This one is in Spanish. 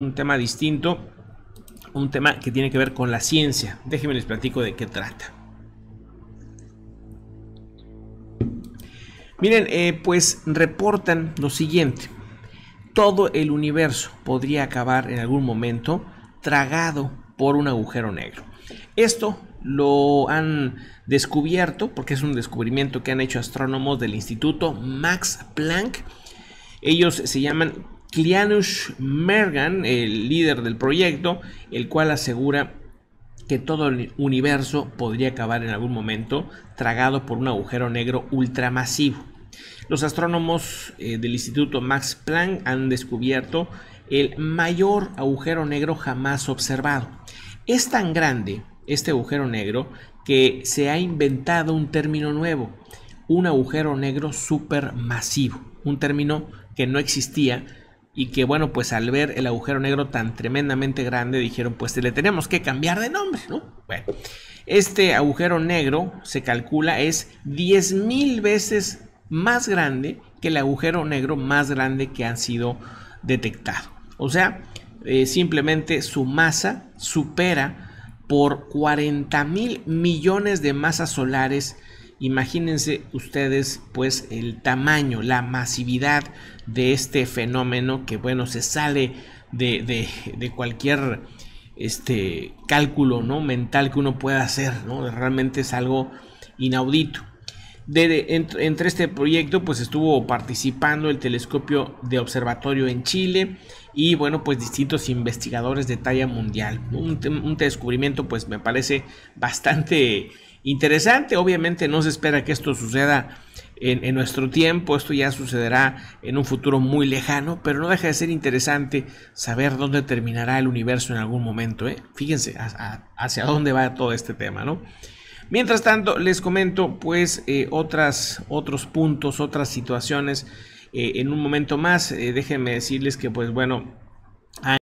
un tema distinto, un tema que tiene que ver con la ciencia. Déjenme les platico de qué trata. Miren, eh, pues reportan lo siguiente. Todo el universo podría acabar en algún momento tragado por un agujero negro. Esto lo han descubierto porque es un descubrimiento que han hecho astrónomos del Instituto Max Planck. Ellos se llaman Klianush Mergan, el líder del proyecto, el cual asegura que todo el universo podría acabar en algún momento tragado por un agujero negro ultramasivo. Los astrónomos eh, del Instituto Max Planck han descubierto el mayor agujero negro jamás observado. Es tan grande este agujero negro que se ha inventado un término nuevo, un agujero negro supermasivo, un término que no existía y que bueno, pues al ver el agujero negro tan tremendamente grande dijeron, pues le tenemos que cambiar de nombre, Bueno, este agujero negro se calcula es 10.000 veces más grande que el agujero negro más grande que han sido detectado. O sea, eh, simplemente su masa supera por 40 mil millones de masas solares Imagínense ustedes pues el tamaño, la masividad de este fenómeno que bueno, se sale de, de, cualquier este, cálculo ¿no? mental que uno pueda hacer, ¿no? realmente es algo inaudito. entre este proyecto pues estuvo participando el telescopio de observatorio en Chile y bueno pues distintos investigadores de talla mundial. Un, un descubrimiento pues me parece bastante interesante. Obviamente no se espera que esto suceda en, nuestro tiempo, esto ya sucederá en un futuro muy lejano, pero no deja de ser interesante saber dónde terminará el universo en algún momento. ¿eh? Fíjense hacia dónde va todo este tema, ¿no? Mientras tanto, les comento pues eh, otras, otros puntos, otras situaciones. Eh, en un momento más, déjenme decirles que pues bueno,